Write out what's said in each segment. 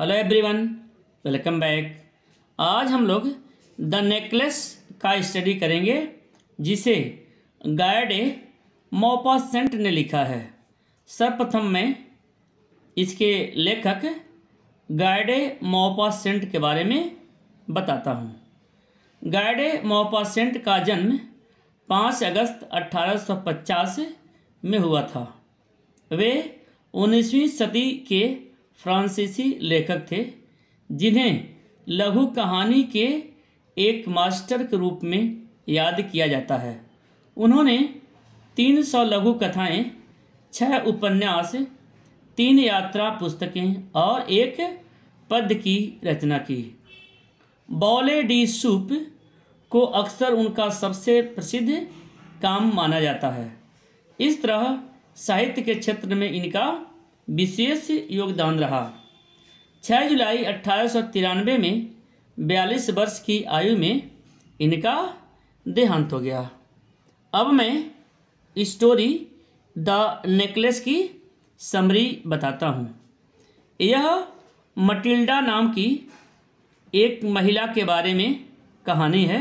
hello everyone welcome back आज हम लोग द नेकलेस का स्टडी करेंगे जिसे गायड ए मोपासेंट ने लिखा है सर्वप्रथम मैं इसके लेखक गायड ए मोपासेंट के बारे में बताता हूँ गायड ए मोपासेंट का जन्म 5 अगस्त 1850 में हुआ था वे 19वीं सदी के फ्रांसीसी लेखक थे जिन्हें लघु कहानी के एक मास्टर के रूप में याद किया जाता है उन्होंने 300 लघु कथाएं, छः उपन्यास तीन यात्रा पुस्तकें और एक पद की रचना की बॉले डी सूप को अक्सर उनका सबसे प्रसिद्ध काम माना जाता है इस तरह साहित्य के क्षेत्र में इनका विशेष योगदान रहा 6 जुलाई अट्ठारह में बयालीस वर्ष की आयु में इनका देहांत हो गया अब मैं स्टोरी द नेकलेस की समरी बताता हूँ यह मटिल्डा नाम की एक महिला के बारे में कहानी है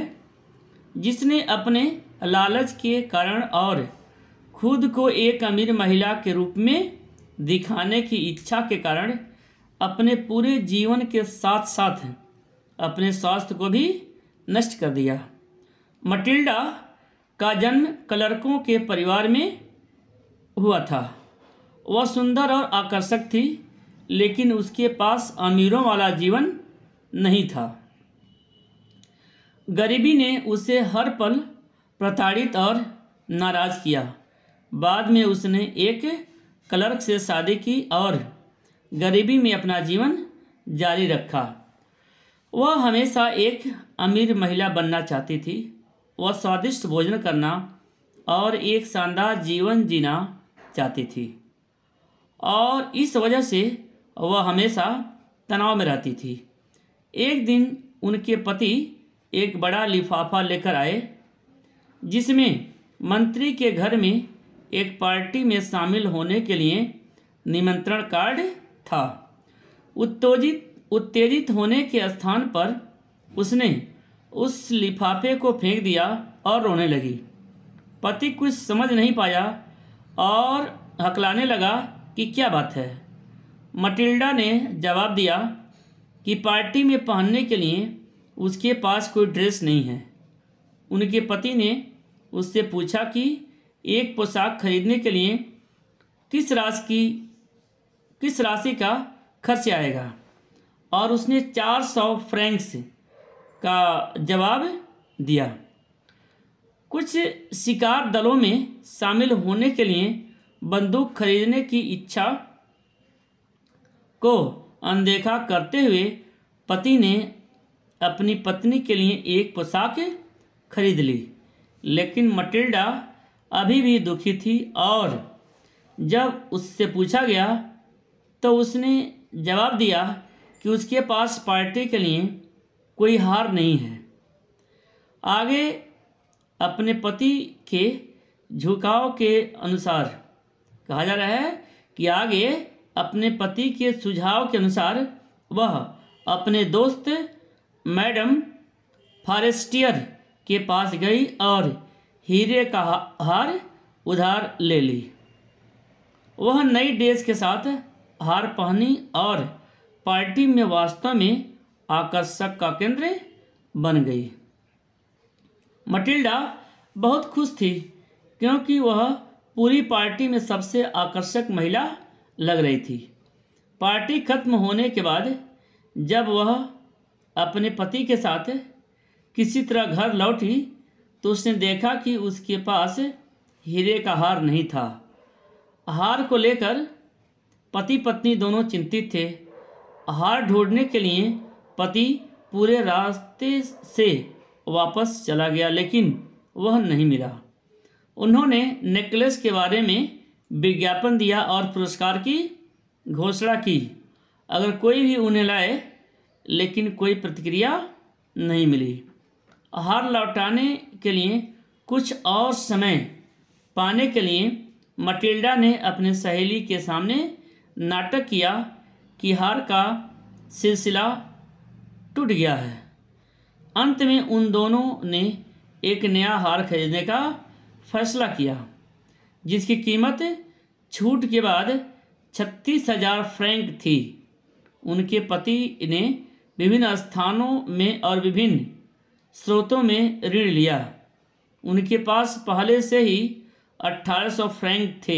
जिसने अपने लालच के कारण और खुद को एक अमीर महिला के रूप में दिखाने की इच्छा के कारण अपने पूरे जीवन के साथ साथ अपने स्वास्थ्य को भी नष्ट कर दिया मटिल्डा का जन्म क्लर्कों के परिवार में हुआ था वह सुंदर और आकर्षक थी लेकिन उसके पास अमीरों वाला जीवन नहीं था गरीबी ने उसे हर पल प्रताड़ित और नाराज़ किया बाद में उसने एक क्लर्क से शादी की और गरीबी में अपना जीवन जारी रखा वह हमेशा एक अमीर महिला बनना चाहती थी वह स्वादिष्ट भोजन करना और एक शानदार जीवन जीना चाहती थी और इस वजह से वह हमेशा तनाव में रहती थी एक दिन उनके पति एक बड़ा लिफाफा लेकर आए जिसमें मंत्री के घर में एक पार्टी में शामिल होने के लिए निमंत्रण कार्ड था उत्तेजित उत्तेजित होने के स्थान पर उसने उस लिफाफे को फेंक दिया और रोने लगी पति कुछ समझ नहीं पाया और हकलाने लगा कि क्या बात है मटिल्डा ने जवाब दिया कि पार्टी में पहनने के लिए उसके पास कोई ड्रेस नहीं है उनके पति ने उससे पूछा कि एक पोशाक खरीदने के लिए किस राशि की किस राशि का खर्च आएगा और उसने चार सौ फ्रैंक्स का जवाब दिया कुछ शिकार दलों में शामिल होने के लिए बंदूक खरीदने की इच्छा को अनदेखा करते हुए पति ने अपनी पत्नी के लिए एक पोशाक खरीद ली लेकिन मटिल्डा अभी भी दुखी थी और जब उससे पूछा गया तो उसने जवाब दिया कि उसके पास पार्टी के लिए कोई हार नहीं है आगे अपने पति के झुकाव के अनुसार कहा जा रहा है कि आगे अपने पति के सुझाव के अनुसार वह अपने दोस्त मैडम फॉरेस्टियर के पास गई और हीरे का हार उधार ले ली वह नई ड्रेस के साथ हार पहनी और पार्टी में वास्तव में आकर्षक का केंद्र बन गई मटिल्डा बहुत खुश थी क्योंकि वह पूरी पार्टी में सबसे आकर्षक महिला लग रही थी पार्टी खत्म होने के बाद जब वह अपने पति के साथ किसी तरह घर लौटी तो उसने देखा कि उसके पास हीरे का हार नहीं था हार को लेकर पति पत्नी दोनों चिंतित थे हार ढूंढने के लिए पति पूरे रास्ते से वापस चला गया लेकिन वह नहीं मिला उन्होंने नेकलेस के बारे में विज्ञापन दिया और पुरस्कार की घोषणा की अगर कोई भी उन्हें लाए लेकिन कोई प्रतिक्रिया नहीं मिली आहार लौटाने के लिए कुछ और समय पाने के लिए मटिल्डा ने अपने सहेली के सामने नाटक किया कि हार का सिलसिला टूट गया है अंत में उन दोनों ने एक नया हार खरीदने का फैसला किया जिसकी कीमत छूट के बाद छत्तीस हजार फ्रैंक थी उनके पति ने विभिन्न स्थानों में और विभिन्न स्रोतों में ऋण लिया उनके पास पहले से ही 1800 फ्रैंक थे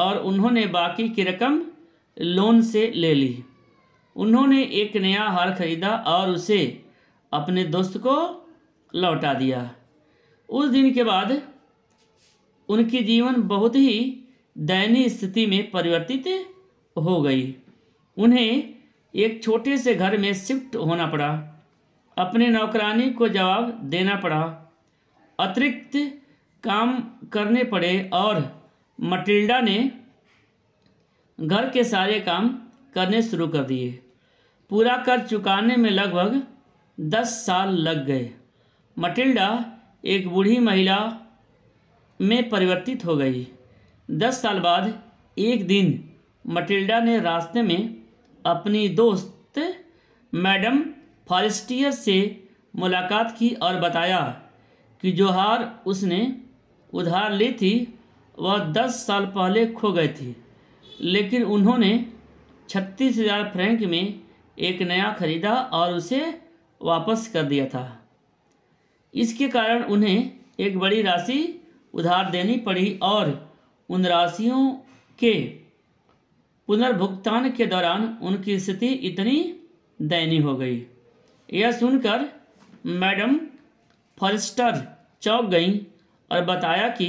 और उन्होंने बाकी की रकम लोन से ले ली उन्होंने एक नया हार खरीदा और उसे अपने दोस्त को लौटा दिया उस दिन के बाद उनके जीवन बहुत ही दयनीय स्थिति में परिवर्तित हो गई उन्हें एक छोटे से घर में शिफ्ट होना पड़ा अपने नौकरानी को जवाब देना पड़ा अतिरिक्त काम करने पड़े और मटिल्डा ने घर के सारे काम करने शुरू कर दिए पूरा कर चुकाने में लगभग दस साल लग गए मटिल्डा एक बूढ़ी महिला में परिवर्तित हो गई दस साल बाद एक दिन मटिल्डा ने रास्ते में अपनी दोस्त मैडम फॉरेस्टियर से मुलाकात की और बताया कि जो हार उसने उधार ली थी वह दस साल पहले खो गए थी लेकिन उन्होंने छत्तीस हज़ार फ्रैंक में एक नया खरीदा और उसे वापस कर दिया था इसके कारण उन्हें एक बड़ी राशि उधार देनी पड़ी और उन राशियों के पुनर्भुगतान के दौरान उनकी स्थिति इतनी दयनीय हो गई यह सुनकर मैडम फॉरेस्टर चौंक गईं और बताया कि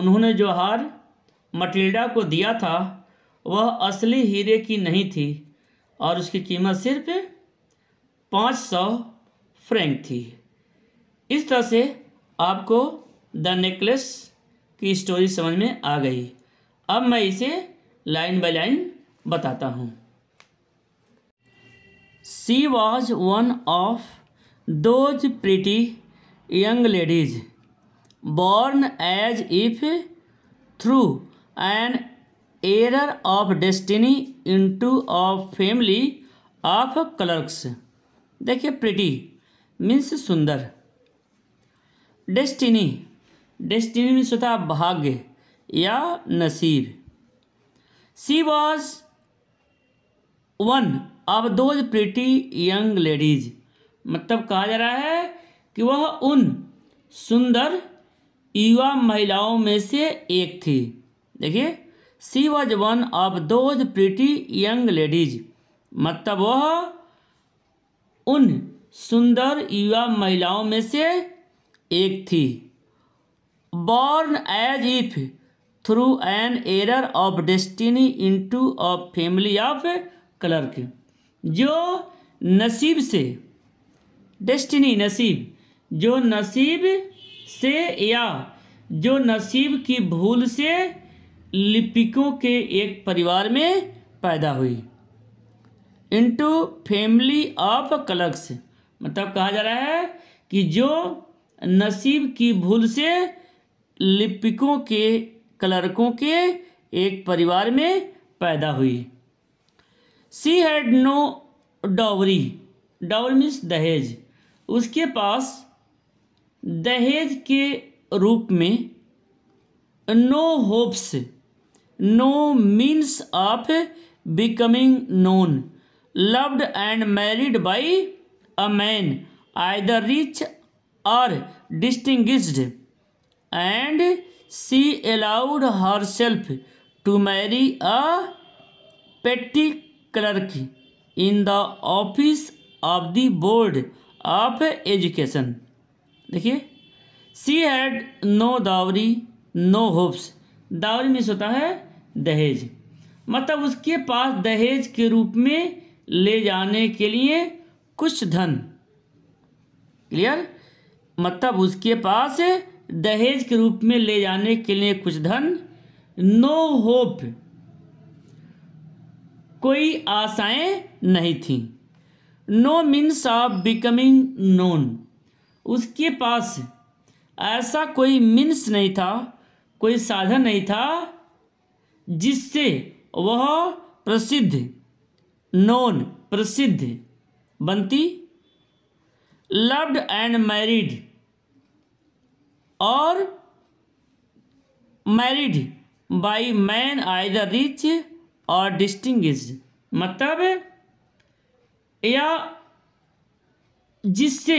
उन्होंने जो हार मटिल्डा को दिया था वह असली हीरे की नहीं थी और उसकी कीमत सिर्फ पाँच सौ फ्रैंक थी इस तरह से आपको द नेकलेस की स्टोरी समझ में आ गई अब मैं इसे लाइन बाय लाइन बताता हूँ she was one of those pretty young ladies born as if through an error of destiny into of family of clerks देखिए प्रिटी मीन्स सुंदर डेस्टिनी डेस्टिनी मीन्स होता है भाग्य या नसीब she was one of those pretty young ladies मतलब कहा जा रहा है कि वह उन सुंदर युवा महिलाओं में से एक थी देखिए she was one of those pretty young ladies मतलब वह उन सुंदर युवा महिलाओं में से एक थी born as if through an error of destiny into a family of clerk जो नसीब से डेस्टिनी नसीब जो नसीब से या जो नसीब की भूल से लिपिकों के एक परिवार में पैदा हुई इंटू फैमिली ऑफ क्लर्क्स मतलब कहा जा रहा है कि जो नसीब की भूल से लिपिकों के क्लर्कों के एक परिवार में पैदा हुई she had no dowry dower means दहेज उसके पास दहेज के रूप में no hopes no means of becoming known loved and married by a man the rich or distinguished and she allowed herself to marry a petty clerk in the office of the board of education देखिए she had no dowry no hopes dowry में होता है दहेज मतलब उसके पास दहेज के रूप में ले जाने के लिए कुछ धन क्लियर मतलब उसके पास दहेज के रूप में ले जाने के लिए कुछ धन नो होप कोई आशाएं नहीं थी no means of becoming known उसके पास ऐसा कोई मीन्स नहीं था कोई साधन नहीं था जिससे वह प्रसिद्ध नोन प्रसिद्ध बनती लव्ड एंड मैरिड और married by man I the rich और डिस्टिंग मतलब या जिससे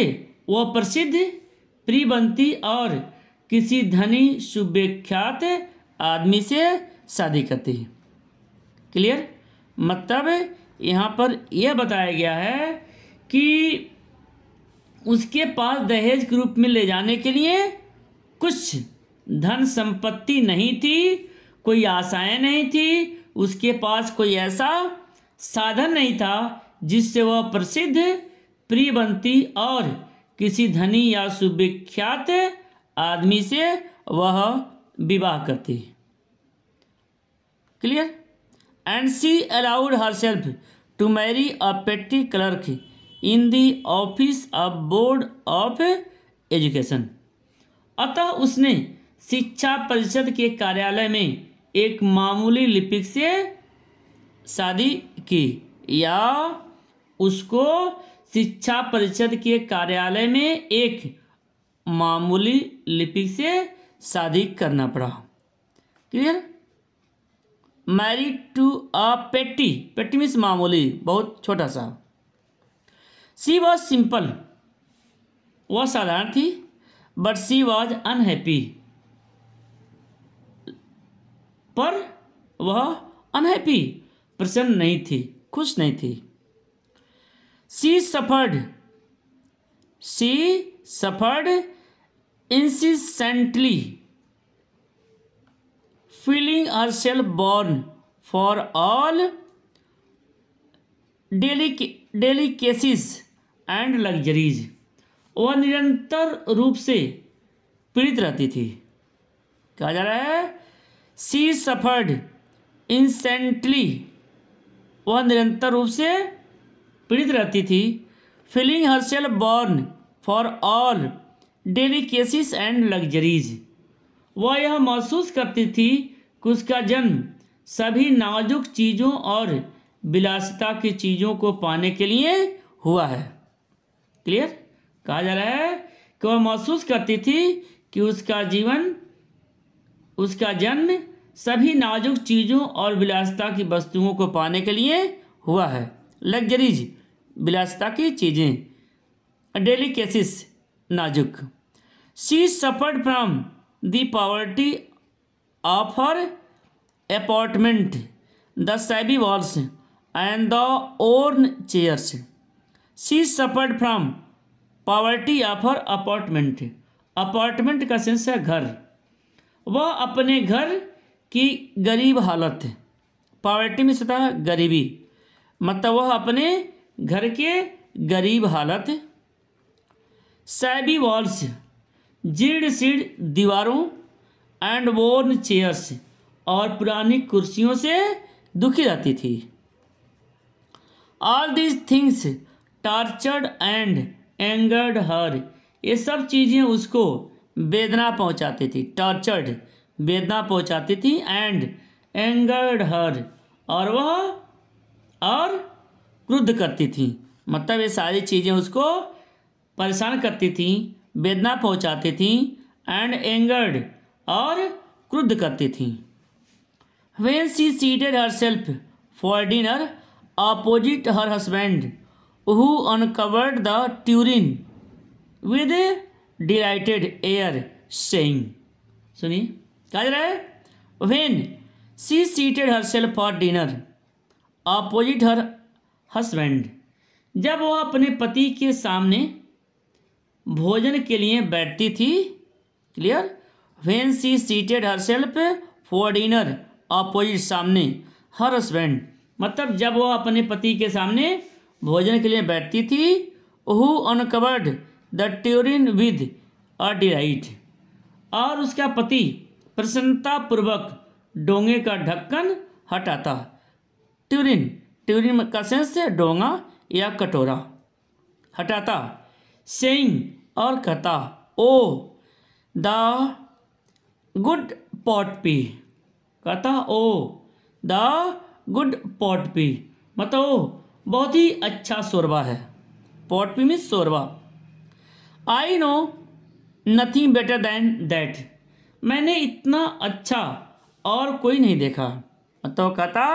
वह प्रसिद्ध बनती और किसी धनी सुविख्यात आदमी से शादी करती है क्लियर मतलब यहाँ पर यह बताया गया है कि उसके पास दहेज के रूप में ले जाने के लिए कुछ धन संपत्ति नहीं थी कोई आशाएं नहीं थी उसके पास कोई ऐसा साधन नहीं था जिससे वह प्रसिद्ध प्रिय बनती और किसी धनी या सुविख्यात आदमी से वह विवाह करती clear and she allowed herself to marry a petty clerk in the office of board of education अतः उसने शिक्षा परिषद के कार्यालय में एक मामूली लिपिक से शादी की या उसको शिक्षा परिषद के कार्यालय में एक मामूली लिपिक से शादी करना पड़ा क्लियर मैरिड टू अ पेटी पेटी मीन्स मामूली बहुत छोटा सा सी वॉज सिंपल वह साधारण थी बट सी वॉज अनहैप्पी पर वह अनहैप्पी प्रसन्न नहीं थी खुश नहीं थी she suffered she suffered incessantly feeling herself born for all delicacies and luxuries वह निरंतर रूप से पीड़ित रहती थी कहा जा रहा है सी सफर्ड इंसेंटली वह निरंतर रूप से पीड़ित रहती थी feeling herself born for all delicacies and luxuries वह यह महसूस करती थी कि उसका जन्म सभी नाजुक चीज़ों और विलासिता की चीज़ों को पाने के लिए हुआ है क्लियर कहा जा रहा है कि वह महसूस करती थी कि उसका जीवन उसका जन्म सभी नाजुक चीज़ों और विलासता की वस्तुओं को पाने के लिए हुआ है लग्जरीज विलासता की चीज़ें डेलीकेसिस नाजुक she suffered from the poverty of her apartment the shabby walls and the worn chairs she suffered from poverty of her apartment apartment का सेंस है घर वह अपने घर की गरीब हालत है पॉवर्टी में सतह गरीबी मतलब वह अपने घर के गरीब हालत सैबी वॉल्स जीर्ण सीड दीवारों एंड वोर्न चेयर्स और पुरानी कुर्सियों से दुखी रहती थी all these things tortured and angered her ये सब चीज़ें उसको वेदना पहुंचाती थी टॉर्चर्ड वेदना पहुंचाती थी एंड एंगर्ड हर और वह और क्रुद्ध करती थी मतलब ये सारी चीज़ें उसको परेशान करती थी वेदना पहुंचाती थी एंड एंगर्ड और क्रुद्ध करती थी when she seated herself for dinner opposite her husband who uncovered the tureen with delighted air saying सुनिए क्या रहा है when she seated herself for dinner opposite her husband जब वह अपने पति के सामने भोजन के लिए बैठती थी clear when she seated herself for dinner opposite सामने हर हस्बैंड मतलब जब वह अपने पति के सामने भोजन के लिए बैठती थी वह uncovered the tureen with a delight और उसका पति प्रसन्नतापूर्वक डोंगे का ढक्कन हटाता ट्यूरिन ट्यूरिन का सेंस है डोंगा या कटोरा हटाता सेइंग और कहता oh the good pot pie कहता oh the good pot pie मतलब बहुत ही अच्छा शोरबा है पॉट पी मीन्स शोरबा I know nothing better than that मैंने इतना अच्छा और कोई नहीं देखा मतलब कहता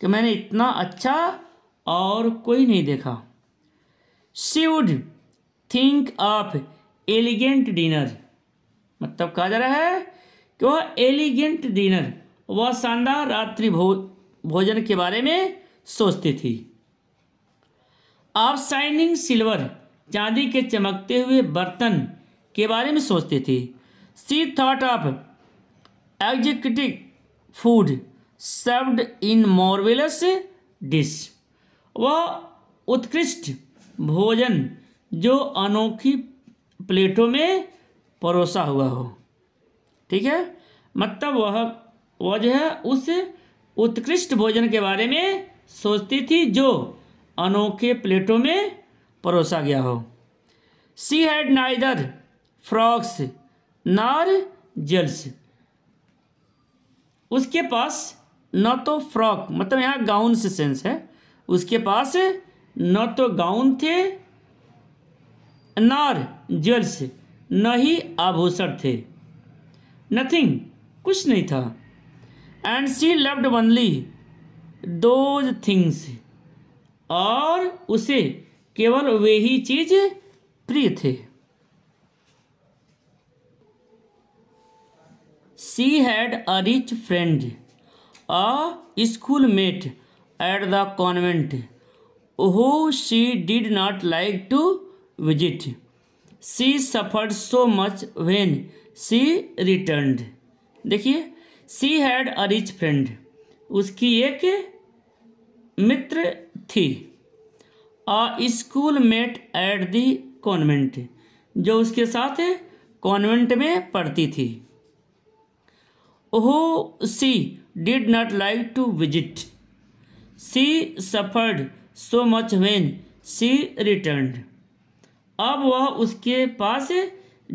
कि मैंने इतना अच्छा और कोई नहीं देखा she would think of elegant dinner मतलब कहा जा रहा है कि वह एलिगेंट डिनर वह शानदार रात्रि भो, भोजन के बारे में सोचती थी आप शाइनिंग सिल्वर चांदी के चमकते हुए बर्तन के बारे में सोचते थे she thought of executive food served in marvellous dish वह उत्कृष्ट भोजन जो अनोखी प्लेटों में परोसा हुआ हो ठीक है मतलब वह वह जो है उस उत्कृष्ट भोजन के बारे में सोचती थी जो अनोखे प्लेटों में परोसा गया हो सी हैड नाइदर फ्रॉक्स नार जल्स उसके पास न तो फ्रॉक मतलब यहाँ गाउन से सेंस है उसके पास न तो गाउन थे नार जल्स न ही आभूषण थे नथिंग कुछ नहीं था and she loved only those things और उसे केवल वे ही चीज प्रिय थे she had a rich friend a school mate at the convent who she did not like to visit she suffered so much when she return देखिए she had a rich friend उसकी एक मित्र थी a school mate at the convent जो उसके साथ convent में पढ़ती थी who she did not like to visit she suffered so much when she return अब वह उसके पास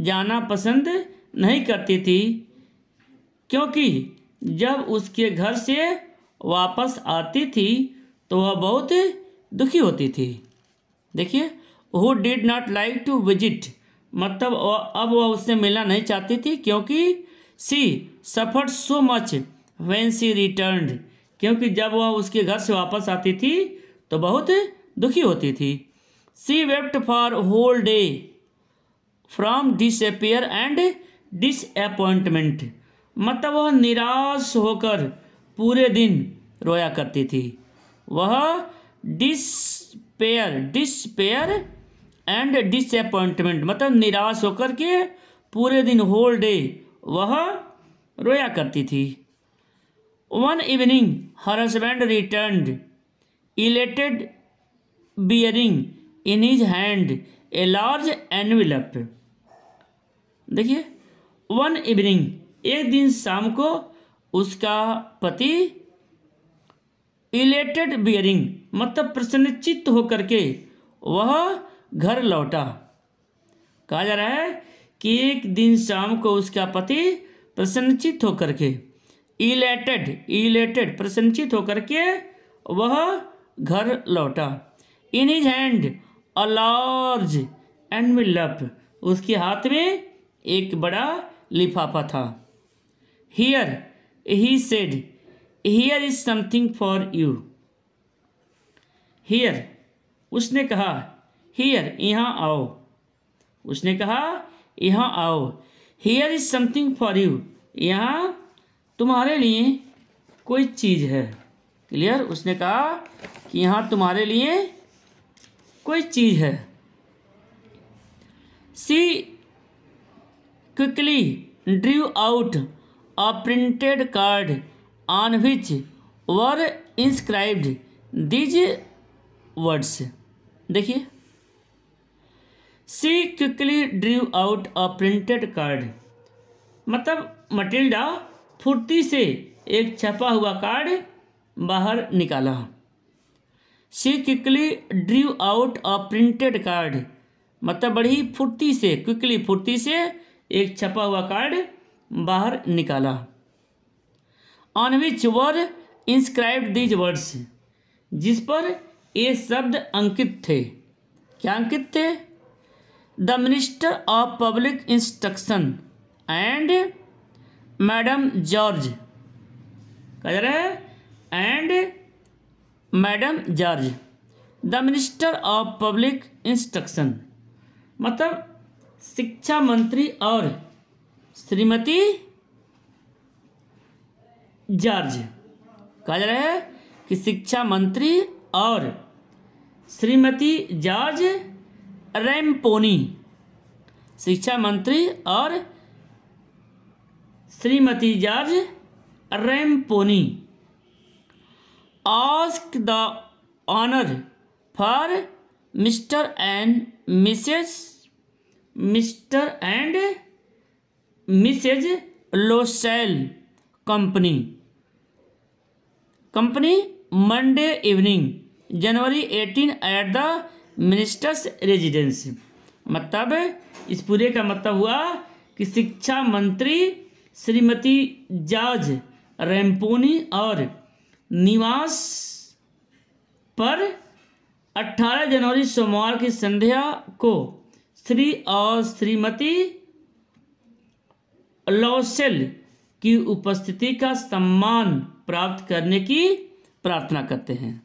जाना पसंद नहीं करती थी क्योंकि जब उसके घर से वापस आती थी तो वह बहुत दुखी होती थी देखिए who did not like to visit मतलब अब वह उससे मिलना नहीं चाहती थी क्योंकि she suffer so much when she return क्योंकि जब वह उसके घर से वापस आती थी तो बहुत दुखी होती थी she wept for whole day from disappear and disappointment मतलब वह निराश होकर पूरे दिन रोया करती थी वह despair despair and disappointment मतलब निराश होकर के पूरे दिन होल डे वह रोया करती थी one evening her husband return elated bearing in his hand a large envelope देखिए वन इवनिंग एक दिन शाम को उसका पति इलेटेड बियरिंग मतलब प्रसन्नचित्त होकर के वह घर लौटा कहा जा रहा है कि एक दिन शाम को उसका पति प्रसन्नचित होकर के इलेटेड इलेटेड प्रसन्नचित्त होकर के वह घर लौटा in his hand a large envelope उसके हाथ में एक बड़ा लिफाफा था here he said here is something for you here उसने कहा हियर यहाँ आओ उसने कहा यहाँ आओ here is something for you यहाँ तुम्हारे लिए कोई चीज़ है क्लियर उसने कहा कि यहाँ तुम्हारे लिए कोई चीज़ है she quickly drew out a printed card on which were inscribed these words से देखिए she quickly drew out a printed card मतलब मटिल्डा फुर्ती से एक छपा हुआ कार्ड बाहर निकाला she quickly drew out a printed card मतलब बड़ी फुर्ती से क्विकली फुर्ती से एक छपा हुआ कार्ड बाहर निकाला on which were inscribe these words जिस पर ये शब्द अंकित थे क्या अंकित थे the minister of public instruction and madam George कह रहे हैं and madam George the minister of public instruction मतलब शिक्षा मंत्री और श्रीमती जॉर्ज कहा जा हैं कि शिक्षा मंत्री और श्रीमती जॉर्ज रैम्पोनी शिक्षा मंत्री और श्रीमती George Ramponneau ask the honour for mister and missus mister and missus Loisel company company Monday evening January eighteen at the minister's residence मतलब इस पूरे का मतलब हुआ कि शिक्षा मंत्री श्रीमती जॉर्ज रेम्पोनी और निवास पर 18 जनवरी सोमवार की संध्या को श्री और श्रीमती लौसेल की उपस्थिति का सम्मान प्राप्त करने की प्रार्थना करते हैं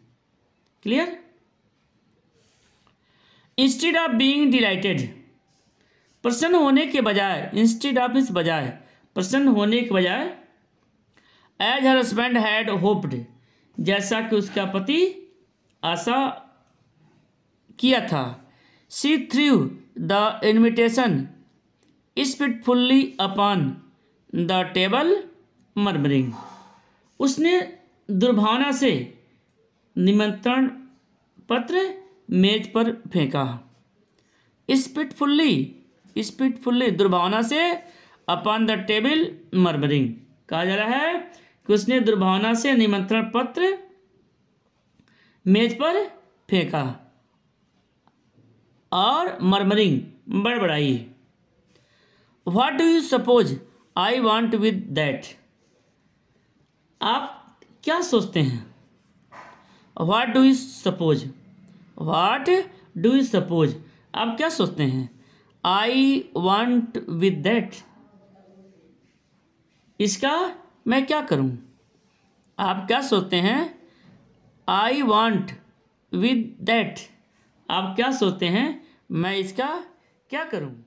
clear instead of being delighted प्रसन्न होने के बजाय इंस्टेड ऑफ इस बजाय प्रसन्न होने के बजाय as her husband had hoped जैसा कि उसका पति आशा किया था she threw the invitation spitefully upon the table murmuring उसने दुर्भावना से निमंत्रण पत्र मेज पर फेंका स्पिटफुल्ली स्पिटफुल्ली दुर्भावना से अपॉन द टेबल मर्मरिंग कहा जा रहा है कि उसने दुर्भावना से निमंत्रण पत्र मेज पर फेंका और मर्मरिंग बड़बड़ाई what do you suppose I want with that आप क्या सोचते हैं what do you suppose what do you suppose आप क्या सोचते हैं आई वांट विद डैट इसका मैं क्या करूं आप क्या सोचते हैं आई वांट विद डैट आप क्या सोचते हैं मैं इसका क्या करूं